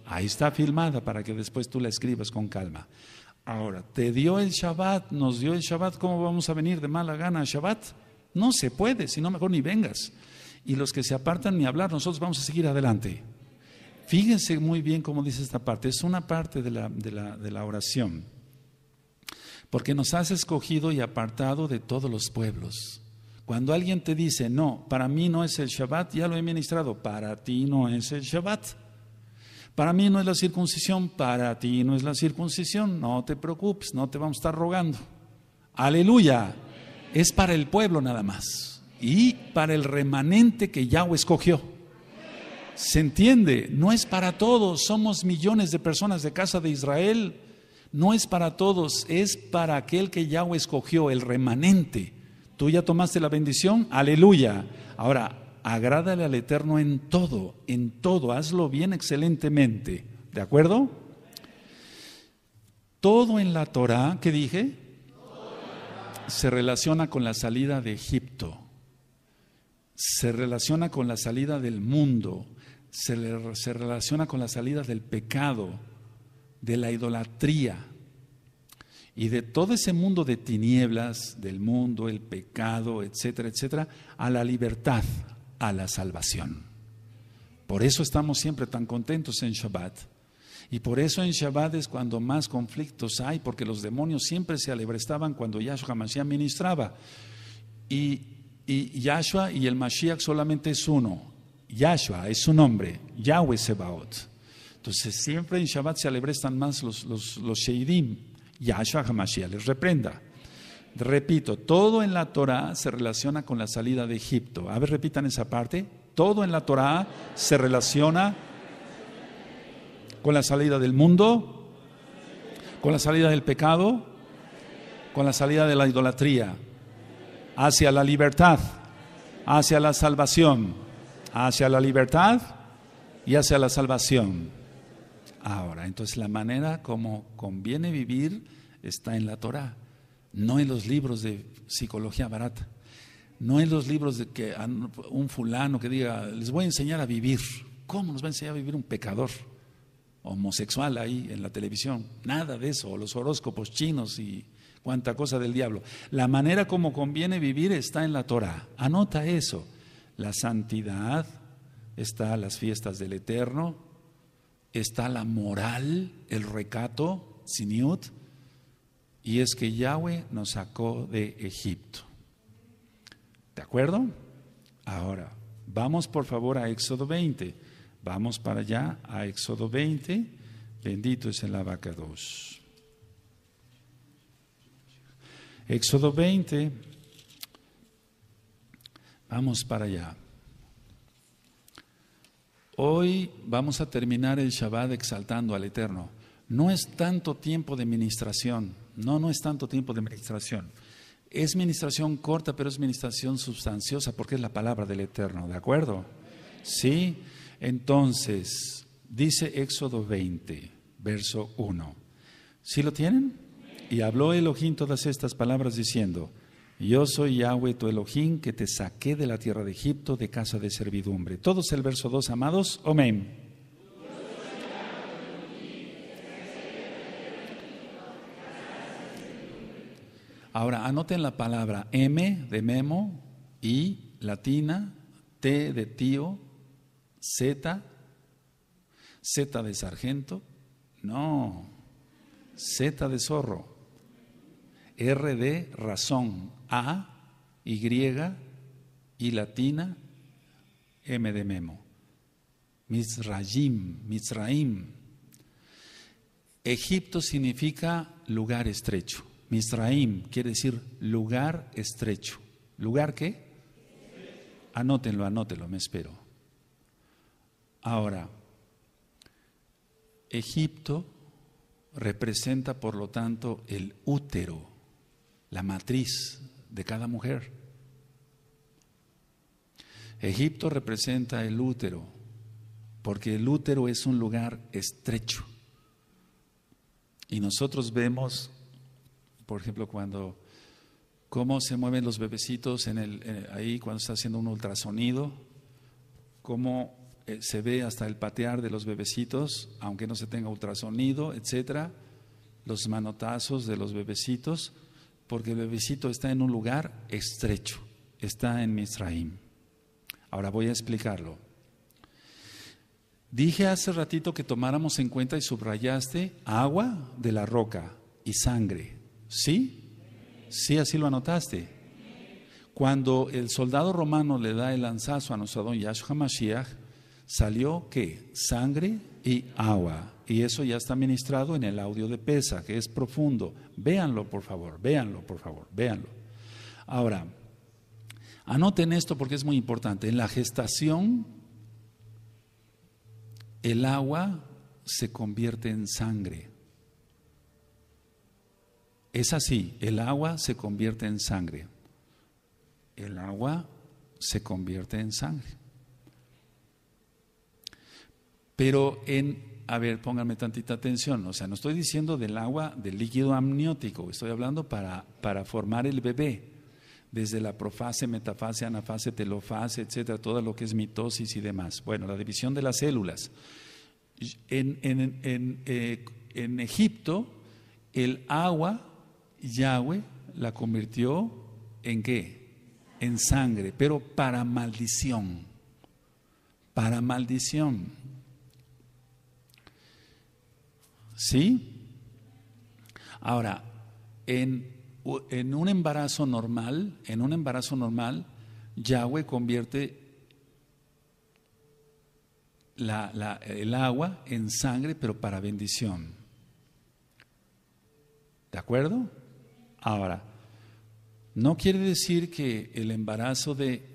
Ahí está filmada para que después tú la escribas con calma. Ahora, te dio el Shabbat, nos dio el Shabbat, ¿cómo vamos a venir de mala gana al Shabbat? No se puede, si no, mejor ni vengas. Y los que se apartan ni hablar, nosotros vamos a seguir adelante. Fíjense muy bien cómo dice esta parte, es una parte de la, de la oración. Porque nos has escogido y apartado de todos los pueblos. Cuando alguien te dice, no, para mí no es el Shabbat, ya lo he ministrado, para ti no es el Shabbat. Para mí no es la circuncisión, para ti no es la circuncisión, no te preocupes, no te vamos a estar rogando. Aleluya es para el pueblo nada más y para el remanente que Yahweh escogió. ¿Se entiende? No es para todos, somos millones de personas de casa de Israel. No es para todos, es para aquel que Yahweh escogió, el remanente. Tú ya tomaste la bendición, aleluya. Ahora, agrádale al Eterno en todo, en todo, hazlo bien excelentemente. ¿De acuerdo? Todo en la Torah, que dije? se relaciona con la salida de Egipto, se relaciona con la salida del mundo, se, relaciona con la salida del pecado, de la idolatría y de todo ese mundo de tinieblas, del mundo, el pecado, etcétera, etcétera, a la libertad, a la salvación. Por eso estamos siempre tan contentos en Shabbat y por eso en Shabbat es cuando más conflictos hay, porque los demonios siempre se alebrestaban cuando Yahshua Mashiach ministraba. Y, y Yahshua y el Mashiach solamente es uno. Yahshua es su nombre, Yahweh Sebaot. Entonces siempre en Shabbat se alebrestan más los, los, los Sheidim. Yahshua Hamashiach les reprenda. Repito, todo en la Torah se relaciona con la salida de Egipto. A ver, repitan esa parte. Todo en la Torah se relaciona con la salida del mundo, con la salida del pecado, con la salida de la idolatría, hacia la libertad, hacia la salvación, hacia la libertad y hacia la salvación. Ahora, entonces la manera como conviene vivir está en la Torah, no en los libros de psicología barata, no en los libros de que un fulano que diga, les voy a enseñar a vivir. ¿Cómo nos va a enseñar a vivir un pecador? homosexual ahí en la televisión, nada de eso, los horóscopos chinos y cuánta cosa del diablo. La manera como conviene vivir está en la Torah, anota eso, la santidad, está las fiestas del Eterno, está la moral, el recato, siniut, y es que Yahweh nos sacó de Egipto. ¿De acuerdo? Ahora, vamos por favor a Éxodo 20. Vamos para allá a Éxodo 20. Bendito es el 2 Éxodo 20. Vamos para allá. Hoy vamos a terminar el Shabbat exaltando al Eterno. No es tanto tiempo de ministración. No, no es tanto tiempo de ministración. Es ministración corta, pero es ministración sustanciosa porque es la palabra del Eterno. ¿De acuerdo? Sí. Entonces, dice Éxodo 20, verso 1. ¿Sí lo tienen? Y habló Elohim todas estas palabras diciendo, yo soy Yahweh tu Elohim que te saqué de la tierra de Egipto de casa de servidumbre. Todos el verso 2, amados, amén. Ahora, anoten la palabra M de memo, y latina, T de tío, Z, Z de sargento, no, Z de zorro, R de razón, A, Y y latina, M de memo. Mizraim, Mizraim. Egipto significa lugar estrecho. Mizraim quiere decir lugar estrecho. ¿Lugar qué? Anótenlo, anótenlo, me espero. Ahora, Egipto representa, por lo tanto, el útero, la matriz de cada mujer. Egipto representa el útero, porque el útero es un lugar estrecho. Y nosotros vemos, por ejemplo, cuando cómo se mueven los bebecitos en el, eh, ahí cuando está haciendo un ultrasonido, cómo eh, se ve hasta el patear de los bebecitos, aunque no se tenga ultrasonido, etcétera, los manotazos de los bebecitos, porque el bebecito está en un lugar estrecho, está en Misraim. Ahora voy a explicarlo. Dije hace ratito que tomáramos en cuenta y subrayaste agua de la roca y sangre. ¿Sí? Sí, así lo anotaste. Cuando el soldado romano le da el lanzazo a nuestro don Yahshua Mashiach, salió que sangre y agua. Y eso ya está ministrado en el audio de Pesa, que es profundo. Véanlo, por favor, véanlo, por favor, véanlo. Ahora, anoten esto porque es muy importante. En la gestación, el agua se convierte en sangre. Es así, el agua se convierte en sangre. El agua se convierte en sangre pero en, a ver, pónganme tantita atención, o sea, no estoy diciendo del agua, del líquido amniótico, estoy hablando para, para formar el bebé, desde la profase, metafase, anafase, telofase, etcétera, todo lo que es mitosis y demás. Bueno, la división de las células. En, en, en eh, Egipto, el agua, Yahweh, la convirtió en qué? En sangre, pero para maldición. Para maldición. ¿Sí? Ahora, en, en un embarazo normal, en un embarazo normal, Yahweh convierte la, el agua en sangre, pero para bendición. ¿De acuerdo? Ahora, no quiere decir que el embarazo de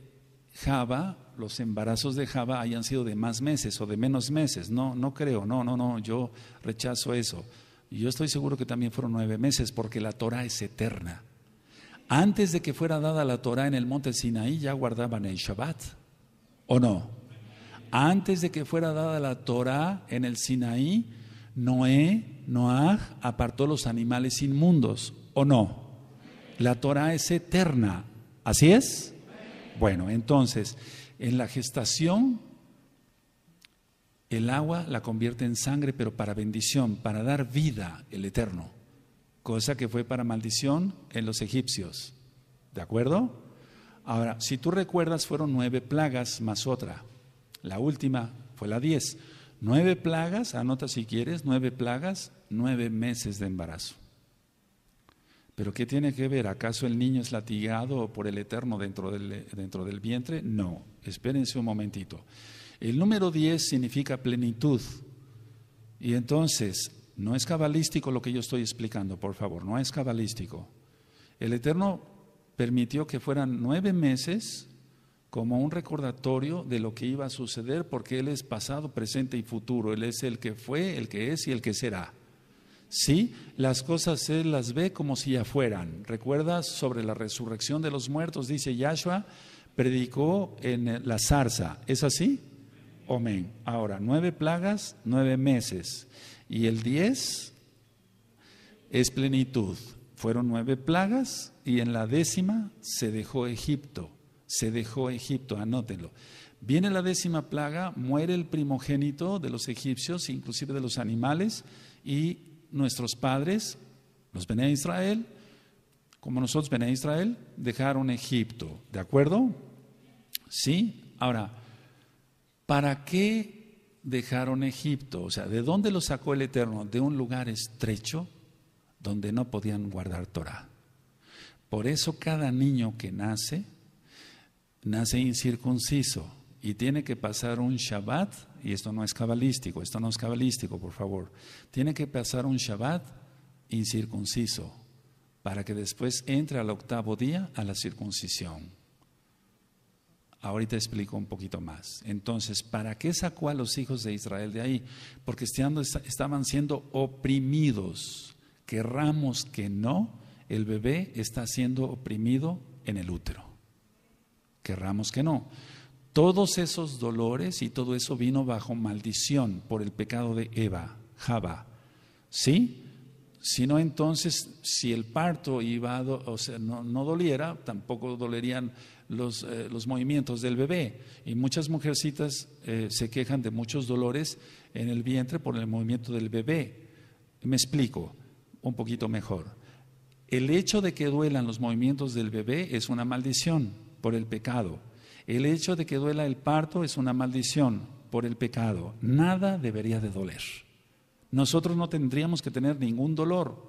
Java los embarazos de Java hayan sido de más meses o de menos meses. No, no creo, no, no, no, yo rechazo eso. Yo estoy seguro que también fueron nueve meses porque la Torah es eterna. Antes de que fuera dada la Torah en el monte Sinaí ya guardaban el Shabbat, ¿o no? Antes de que fuera dada la Torah en el Sinaí, Noé, Noah apartó los animales inmundos, ¿o no? La Torah es eterna, ¿así es? Bueno, entonces, en la gestación, el agua la convierte en sangre, pero para bendición, para dar vida el Eterno, cosa que fue para maldición en los egipcios. ¿De acuerdo? Ahora, si tú recuerdas, fueron nueve plagas más otra. La última fue la diez. Nueve plagas, anota si quieres, nueve plagas, nueve meses de embarazo. Pero ¿qué tiene que ver? ¿Acaso el niño es latigado por el Eterno dentro del, dentro del vientre? No. Espérense un momentito. El número 10 significa plenitud. Y entonces, no es cabalístico lo que yo estoy explicando, por favor, no es cabalístico. El Eterno permitió que fueran nueve meses como un recordatorio de lo que iba a suceder, porque Él es pasado, presente y futuro. Él es el que fue, el que es y el que será. Sí, las cosas Él las ve como si ya fueran. ¿Recuerdas sobre la resurrección de los muertos? Dice Yahshua, predicó en la zarza. ¿Es así? Amén. Ahora, nueve plagas, nueve meses. Y el diez es plenitud. Fueron nueve plagas y en la décima se dejó Egipto. Se dejó Egipto, anótenlo. Viene la décima plaga, muere el primogénito de los egipcios, inclusive de los animales, y nuestros padres, los venía Israel, como nosotros ven a Israel, dejaron Egipto. ¿De acuerdo? Sí. Ahora, ¿para qué dejaron Egipto? O sea, ¿de dónde lo sacó el Eterno? De un lugar estrecho donde no podían guardar Torah. Por eso cada niño que nace, nace incircunciso y tiene que pasar un Shabbat, y esto no es cabalístico, esto no es cabalístico, por favor, tiene que pasar un Shabbat incircunciso para que después entre al octavo día a la circuncisión. Ahorita explico un poquito más. Entonces, ¿para qué sacó a los hijos de Israel de ahí? Porque estaban siendo oprimidos. Querramos que no, el bebé está siendo oprimido en el útero. Querramos que no. Todos esos dolores y todo eso vino bajo maldición por el pecado de Eva, Java. ¿Sí? sino entonces si el parto o no, doliera, tampoco dolerían eh, los, movimientos del bebé. Y muchas mujercitas eh, se quejan de muchos dolores en el vientre por el movimiento del bebé. Me explico un poquito mejor. El hecho de que duelan los movimientos del bebé es una maldición por el pecado. El hecho de que duela el parto es una maldición por el pecado. Nada debería de doler nosotros no tendríamos que tener ningún dolor.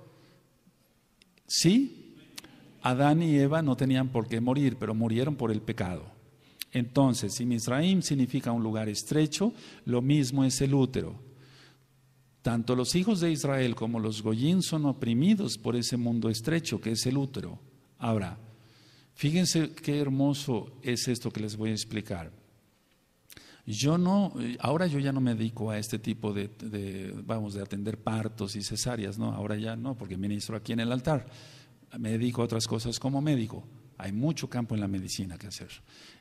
¿Sí? Adán y Eva no tenían por qué morir, pero murieron por el pecado. Entonces, si Misraim significa un lugar estrecho, lo mismo es el útero. Tanto los hijos de Israel como los goyín son oprimidos por ese mundo estrecho que es el útero. Ahora, fíjense qué hermoso es esto que les voy a explicar. Yo no, eh, ahora yo ya no me dedico a este tipo de, vamos, de atender partos y cesáreas, no, ahora ya no, porque ministro aquí en el altar. Me dedico a otras cosas como médico. Hay mucho campo en la medicina que hacer.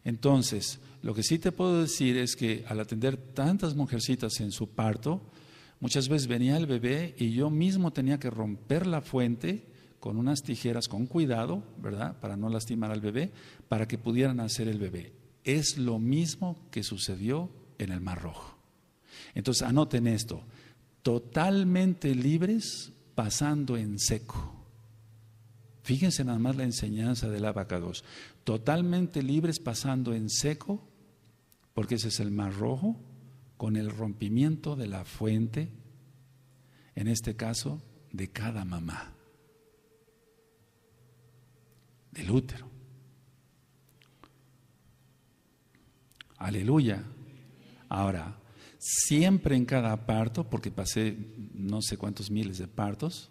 Entonces, lo que sí te puedo decir es que al atender tantas mujercitas en su parto, muchas veces venía el bebé y yo mismo tenía que romper la fuente con unas tijeras con cuidado, ¿verdad? Para no lastimar al bebé, para que pudieran hacer el bebé es lo mismo que sucedió en el Mar Rojo. Entonces, anoten esto, totalmente libres pasando en seco. Fíjense nada más la enseñanza del 2. Totalmente libres pasando en seco, porque ese es el mar rojo, con el rompimiento de la fuente, en este caso, de cada mamá, del útero. Aleluya. Ahora, siempre en cada parto, porque pasé no sé cuántos miles de partos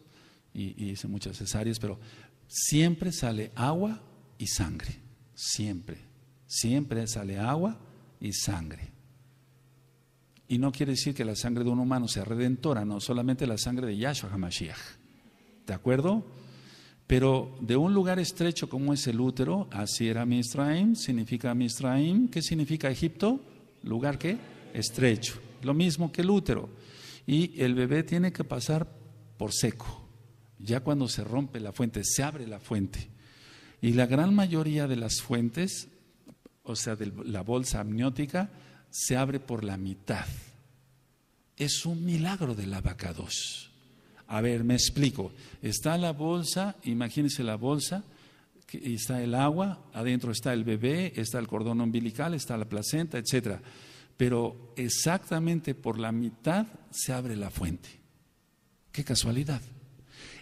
y, hice muchas cesáreas, pero siempre sale agua y sangre. Siempre. Siempre sale agua y sangre. Y no quiere decir que la sangre de un humano sea redentora, no, solamente la sangre de Yahshua HaMashiach. ¿De acuerdo? Pero de un lugar estrecho como es el útero, así era Misraim, significa Misraim, ¿qué significa Egipto? Lugar qué? estrecho, lo mismo que el útero. Y el bebé tiene que pasar por seco, ya cuando se rompe la fuente, se abre la fuente. Y la gran mayoría de las fuentes, o sea, de la bolsa amniótica, se abre por la mitad. Es un milagro de vaca 2. A ver, me explico. Está la bolsa, imagínense la bolsa, está el agua, adentro está el bebé, está el cordón umbilical, está la placenta, etcétera. Pero exactamente por la mitad se abre la fuente. Qué casualidad.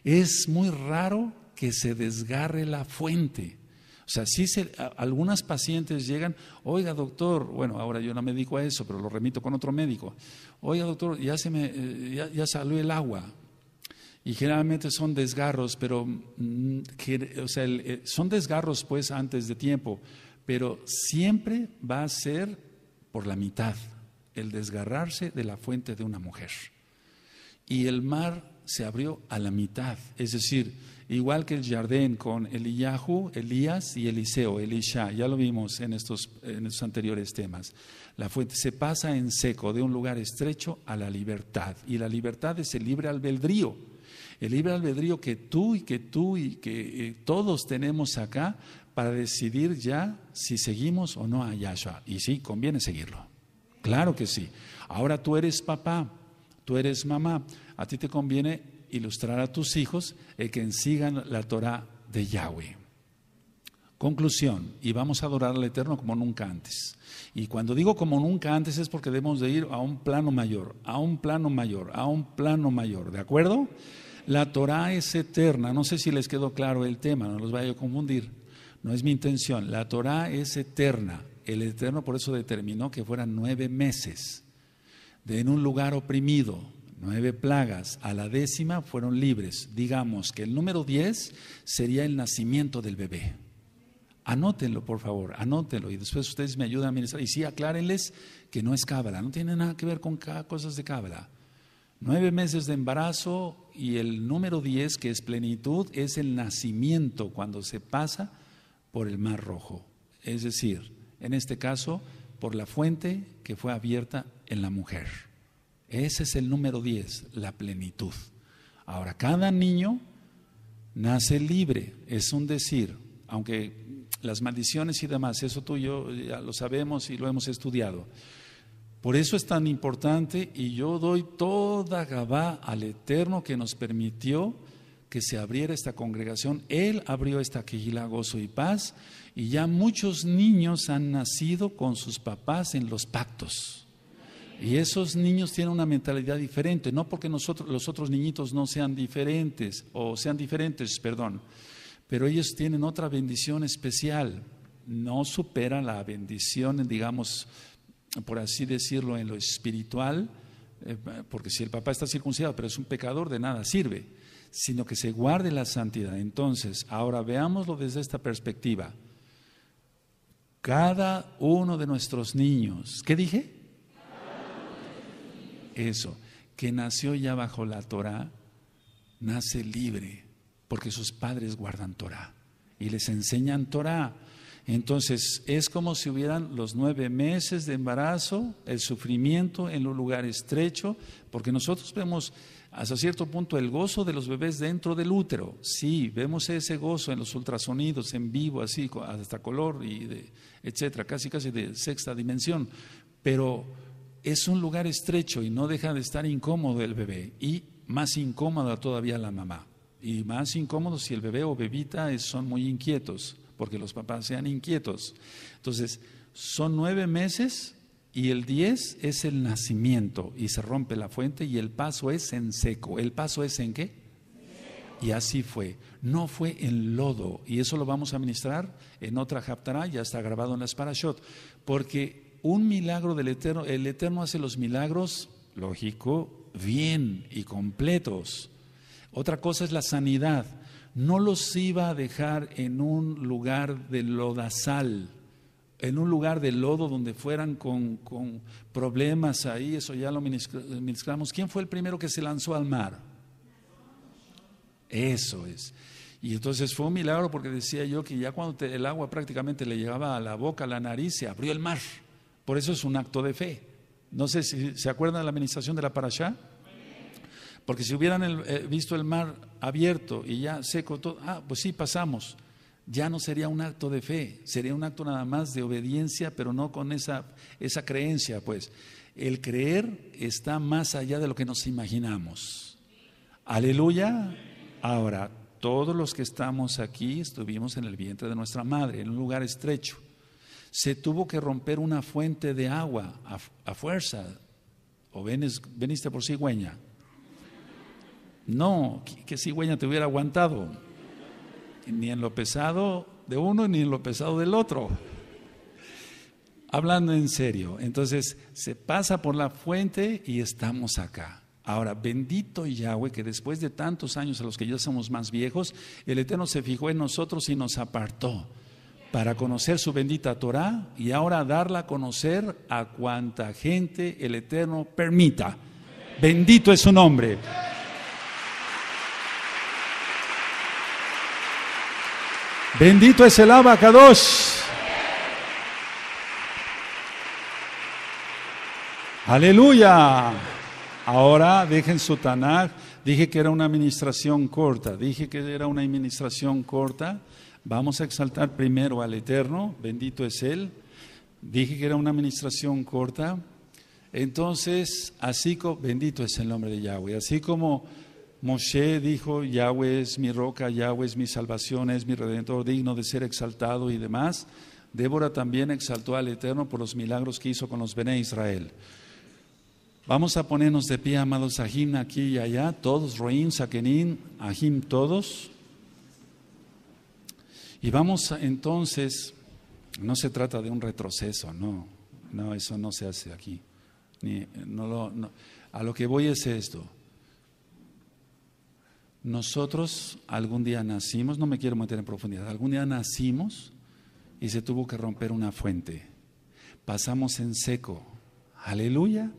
Es muy raro que se desgarre la fuente. O sea, si se, algunas pacientes llegan, oiga doctor, bueno, ahora yo no me dedico a eso, pero lo remito con otro médico. Oiga doctor, ya se me, eh, ya, ya salió el agua. Y generalmente son desgarros, pero mm, o sea, eh, son desgarros pues antes de tiempo, pero siempre va a ser por la mitad el desgarrarse de la fuente de una mujer. Y el mar se abrió a la mitad, es decir, igual que el jardín con Eliyahu, Elías y Eliseo, Elisha, ya lo vimos en estos, en estos anteriores temas. La fuente se pasa en seco de un lugar estrecho a la libertad, y la libertad es el libre albedrío el libre albedrío que tú y que tú y que eh, todos tenemos acá para decidir ya si seguimos o no a Yahshua. Y sí, conviene seguirlo. Claro que sí. Ahora tú eres papá, tú eres mamá. A ti te conviene ilustrar a tus hijos el que sigan la Torah de Yahweh. Conclusión, y vamos a adorar al Eterno como nunca antes. Y cuando digo como nunca antes es porque debemos de ir a un plano mayor, a un plano mayor, a un plano mayor, ¿de acuerdo? La Torah es eterna. No sé si les quedó claro el tema, no los vaya a confundir. No es mi intención. La Torah es eterna. El Eterno por eso determinó que fueran nueve meses de en un lugar oprimido, nueve plagas. A la décima fueron libres. Digamos que el número diez sería el nacimiento del bebé. Anótenlo, por favor, anótenlo. Y después ustedes me ayudan a ministrar. Y sí, aclárenles que no es cábala, no tiene nada que ver con cosas de cábala. Nueve meses de embarazo, y el número 10, que es plenitud, es el nacimiento cuando se pasa por el mar rojo. Es decir, en este caso, por la fuente que fue abierta en la mujer. Ese es el número 10, la plenitud. Ahora, cada niño nace libre, es un decir, aunque las maldiciones y demás, eso tú y yo ya lo sabemos y lo hemos estudiado. Por eso es tan importante y yo doy toda Gabá al Eterno que nos permitió que se abriera esta congregación. Él abrió esta quejila Gozo y Paz y ya muchos niños han nacido con sus papás en los pactos. Y esos niños tienen una mentalidad diferente, no porque nosotros, los otros niñitos no sean diferentes, o sean diferentes, perdón, pero ellos tienen otra bendición especial. No supera la bendición, digamos, por así decirlo, en lo espiritual, eh, porque si el papá está circuncidado, pero es un pecador, de nada sirve, sino que se guarde la santidad. Entonces, ahora veámoslo desde esta perspectiva. Cada uno de nuestros niños, ¿qué dije? Eso, que nació ya bajo la Torah, nace libre, porque sus padres guardan Torah y les enseñan Torah. Entonces, es como si hubieran los nueve meses de embarazo, el sufrimiento en un lugar estrecho, porque nosotros vemos hasta cierto punto el gozo de los bebés dentro del útero. Sí, vemos ese gozo en los ultrasonidos, en vivo, así, hasta color, y de, etcétera, casi casi de sexta dimensión. Pero es un lugar estrecho y no deja de estar incómodo el bebé, y más incómoda todavía la mamá. Y más incómodo si el bebé o bebita son muy inquietos porque los papás sean inquietos. Entonces, son nueve meses y el diez es el nacimiento y se rompe la fuente y el paso es en seco. ¿El paso es en qué? Y así fue. No fue en lodo. Y eso lo vamos a ministrar en otra Japtará, ya está grabado en las Parashot. Porque un milagro del Eterno, el Eterno hace los milagros, lógico, bien y completos. Otra cosa es la sanidad no los iba a dejar en un lugar de lodazal, en un lugar de lodo donde fueran con, problemas ahí, eso ya lo ministramos. ¿Quién fue el primero que se lanzó al mar? Eso es. Y entonces fue un milagro porque decía yo que ya cuando el agua prácticamente le llegaba a la boca, a la nariz, se abrió el mar. Por eso es un acto de fe. No sé si se acuerdan de la administración de la parasha. Porque si hubieran eh, visto el mar abierto y ya seco todo, ah, pues sí, pasamos. Ya no sería un acto de fe, sería un acto nada más de obediencia, pero no con esa, esa creencia, pues. El creer está más allá de lo que nos imaginamos. Aleluya. Ahora, todos los que estamos aquí estuvimos en el vientre de nuestra madre, en un lugar estrecho. Se tuvo que romper una fuente de agua a, a fuerza. O veniste por cigüeña no, que cigüeña te hubiera aguantado. Ni en lo pesado de uno ni en lo pesado del otro. Hablando en serio, entonces se pasa por la fuente y estamos acá. Ahora, bendito Yahweh, que después de tantos años a los que ya somos más viejos, el Eterno se fijó en nosotros y nos apartó para conocer su bendita Torah y ahora darla a conocer a cuanta gente el Eterno permita. Bendito es su nombre. Bendito es el Abacados. Aleluya. Ahora dejen su Tanaj. Dije que era una administración corta. Dije que era una administración corta. Vamos a exaltar primero al Eterno. Bendito es Él. Dije que era una administración corta. Entonces, así como, bendito es el nombre de Yahweh, así como Moshe dijo, Yahweh es mi roca, Yahweh es mi salvación, es mi redentor digno de ser exaltado y demás. Débora también exaltó al Eterno por los milagros que hizo con los Bene Israel. Vamos a ponernos de pie, amados Ajim, aquí y allá, todos, Roim, Sakenin, Ajim, todos. Y vamos entonces, no se trata de un retroceso, no, no, eso no se hace aquí. A lo que voy es esto. Nosotros algún día nacimos, no me quiero meter en profundidad, algún día nacimos y se tuvo que romper una fuente. Pasamos en seco. Aleluya.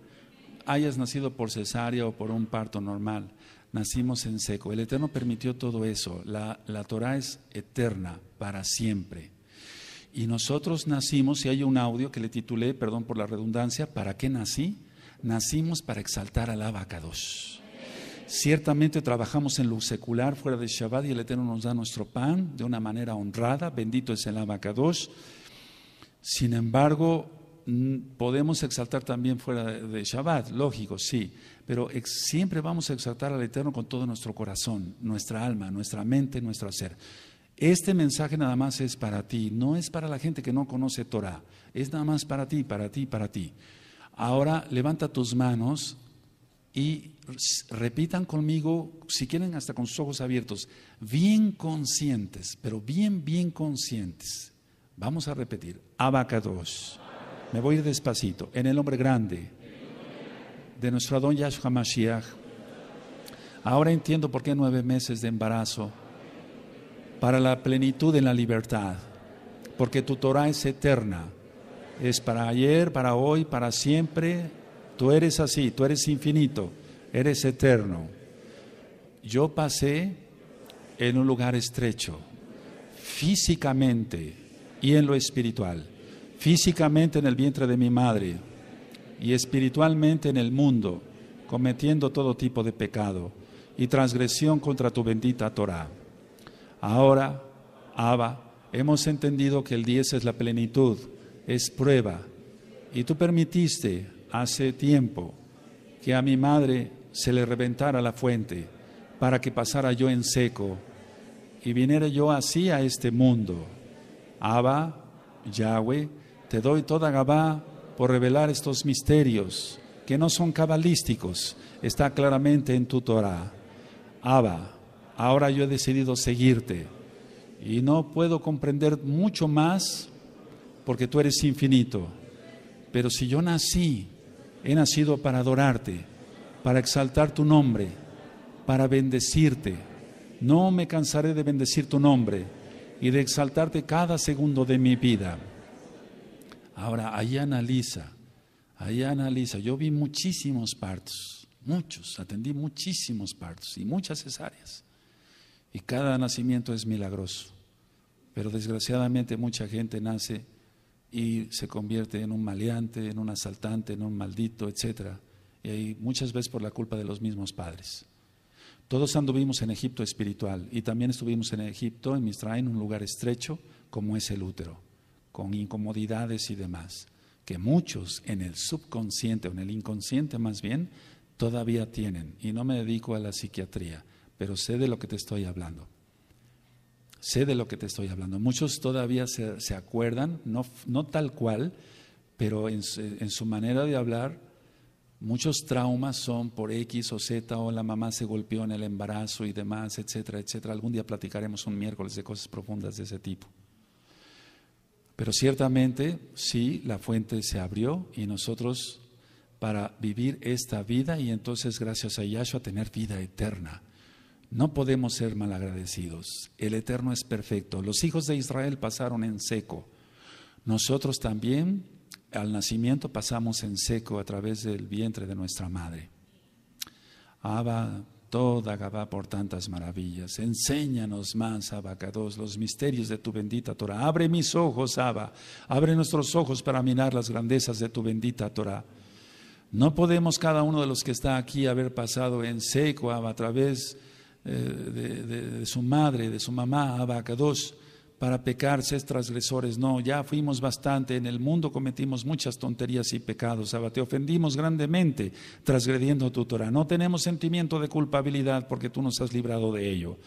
Hayas nacido por cesárea o por un parto normal. Nacimos en seco. El Eterno permitió todo eso. La, la Torah es eterna para siempre. Y nosotros nacimos, si hay un audio que le titulé, perdón por la redundancia, ¿para qué nací? Nacimos para exaltar al abacados. Ciertamente trabajamos en lo secular fuera de Shabbat y el Eterno nos da nuestro pan de una manera honrada, bendito es el abacados. Sin embargo, podemos exaltar también fuera de Shabbat, lógico, sí, pero siempre vamos a exaltar al Eterno con todo nuestro corazón, nuestra alma, nuestra mente, nuestro ser. Este mensaje nada más es para ti, no es para la gente que no conoce Torah, es nada más para ti, para ti, para ti. Ahora levanta tus manos y repitan conmigo, si quieren, hasta con sus ojos abiertos, bien conscientes, pero bien, bien conscientes. Vamos a repetir, abacados. Me voy ir despacito, en el hombre grande de nuestro Adón Yahshua Mashiach. Ahora entiendo por qué nueve meses de embarazo para la plenitud en la libertad, porque tu Torah es eterna, es para ayer, para hoy, para siempre, Tú eres así, tú eres infinito, eres eterno. Yo pasé en un lugar estrecho, físicamente y en lo espiritual. Físicamente en el vientre de mi madre y espiritualmente en el mundo, cometiendo todo tipo de pecado y transgresión contra tu bendita Torah. Ahora, Abba, hemos entendido que el 10 es la plenitud, es prueba, y tú permitiste hace tiempo que a mi madre se le reventara la fuente para que pasara yo en seco y viniera yo así a este mundo. Abba, Yahweh, te doy toda Gabá por revelar estos misterios que no son cabalísticos, está claramente en tu Torah. Abba, ahora yo he decidido seguirte y no puedo comprender mucho más porque tú eres infinito. Pero si yo nací He nacido para adorarte, para exaltar tu nombre, para bendecirte. No me cansaré de bendecir tu nombre y de exaltarte cada segundo de mi vida. Ahora, ahí analiza, ahí analiza. Yo vi muchísimos partos, muchos, atendí muchísimos partos y muchas cesáreas. Y cada nacimiento es milagroso. Pero desgraciadamente mucha gente nace y se convierte en un maleante, en un asaltante, en un maldito, etc. Y muchas veces por la culpa de los mismos padres. Todos anduvimos en Egipto espiritual y también estuvimos en Egipto, en en un lugar estrecho como es el útero, con incomodidades y demás, que muchos en el subconsciente o en el inconsciente más bien todavía tienen. Y no me dedico a la psiquiatría, pero sé de lo que te estoy hablando sé de lo que te estoy hablando. Muchos todavía se, acuerdan, no, tal cual, pero en, en, su manera de hablar, muchos traumas son por X o Z, o la mamá se golpeó en el embarazo y demás, etcétera, etcétera. Algún día platicaremos un miércoles de cosas profundas de ese tipo. Pero ciertamente sí, la fuente se abrió y nosotros para vivir esta vida y entonces gracias a Yahshua tener vida eterna no podemos ser malagradecidos. El Eterno es perfecto. Los hijos de Israel pasaron en seco. Nosotros también al nacimiento pasamos en seco a través del vientre de nuestra madre. Abba, toda Gabá por tantas maravillas. Enséñanos más, Abacados, los misterios de tu bendita Torah. Abre mis ojos, Abba. Abre nuestros ojos para mirar las grandezas de tu bendita Torah. No podemos cada uno de los que está aquí haber pasado en seco, Abba, a través de eh, de, su madre, de su mamá, dos para pecar, ser transgresores. No, ya fuimos bastante. En el mundo cometimos muchas tonterías y pecados. Abba, te ofendimos grandemente transgrediendo tu Torah. No tenemos sentimiento de culpabilidad porque tú nos has librado de ello.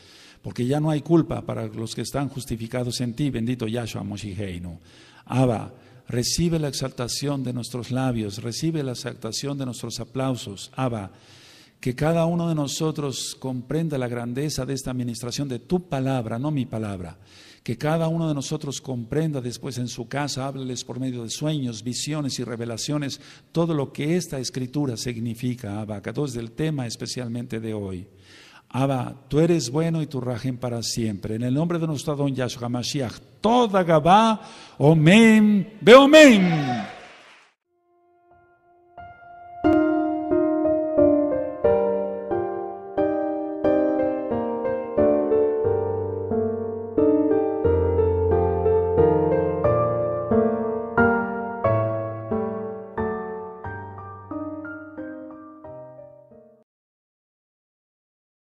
Porque ya no hay culpa para los que están justificados en ti, bendito Yahshua Moshiheinu. Abba, recibe la exaltación de nuestros labios, recibe la exaltación de nuestros aplausos. Abba, que cada uno de nosotros comprenda la grandeza de esta administración de tu palabra, no mi palabra. Que cada uno de nosotros comprenda después en su casa, hábleles por medio de sueños, visiones y revelaciones todo lo que esta escritura significa, Abba, es del tema especialmente de hoy. Abba, tú eres bueno y tu rajen para siempre. En el nombre de nuestro don Yahshua Mashiach, toda Gabá, Omen, amen.